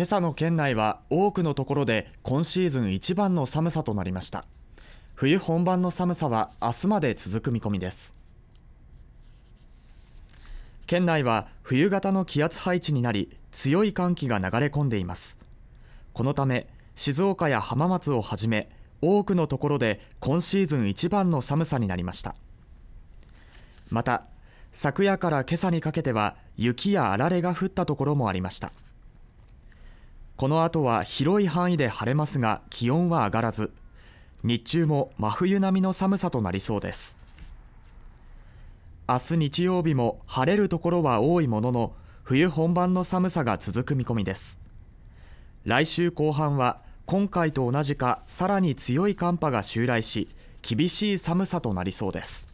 今朝の県内は多くのところで今シーズン一番の寒さとなりました冬本番の寒さは明日まで続く見込みです県内は冬型の気圧配置になり強い寒気が流れ込んでいますこのため静岡や浜松をはじめ多くのところで今シーズン一番の寒さになりましたまた昨夜から今朝にかけては雪やあられが降ったところもありましたこの後は広い範囲で晴れますが気温は上がらず日中も真冬並みの寒さとなりそうです明日日曜日も晴れるところは多いものの冬本番の寒さが続く見込みです来週後半は今回と同じかさらに強い寒波が襲来し厳しい寒さとなりそうです